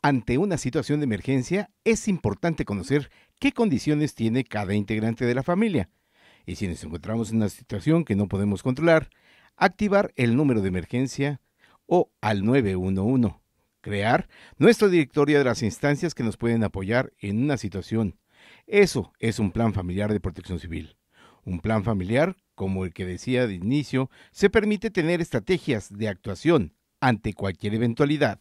Ante una situación de emergencia, es importante conocer qué condiciones tiene cada integrante de la familia. Y si nos encontramos en una situación que no podemos controlar, activar el número de emergencia o al 911. Crear nuestro directorio de las instancias que nos pueden apoyar en una situación. Eso es un plan familiar de protección civil. Un plan familiar, como el que decía de inicio, se permite tener estrategias de actuación ante cualquier eventualidad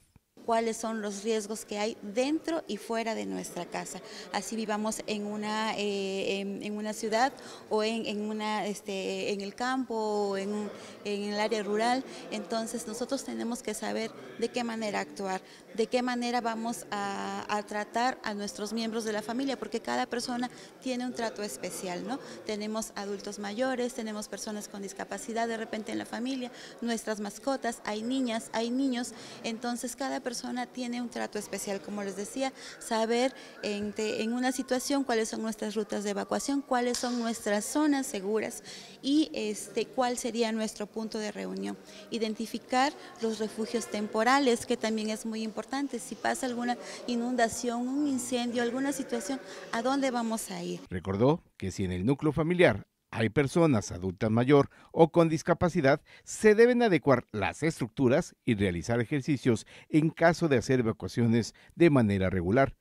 cuáles son los riesgos que hay dentro y fuera de nuestra casa. Así vivamos en una, eh, en, una ciudad o en, una, este, en el campo o en, el área rural. Entonces nosotros tenemos que saber de qué manera actuar, de qué manera vamos a, a tratar a nuestros miembros de la familia, porque cada persona tiene un trato especial, ¿no? Tenemos adultos mayores, tenemos personas con discapacidad de repente en la familia, nuestras mascotas, hay niñas, hay niños, entonces cada persona tiene un trato especial, como les decía, saber en, una situación cuáles son nuestras rutas de evacuación, cuáles son nuestras zonas seguras y este, cuál sería nuestro punto de reunión. Identificar los refugios temporales, que también es muy importante. Si pasa alguna inundación, un incendio, alguna situación, ¿a dónde vamos a ir? Recordó que si en el núcleo familiar hay personas adultas mayor o con discapacidad, se deben adecuar las estructuras y realizar ejercicios en caso de hacer evacuaciones de manera regular,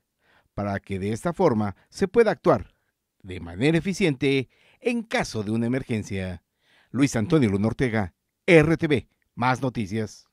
para que de esta forma se pueda actuar de manera eficiente en caso de una emergencia. Luis Antonio Luna Ortega, RTV, más noticias.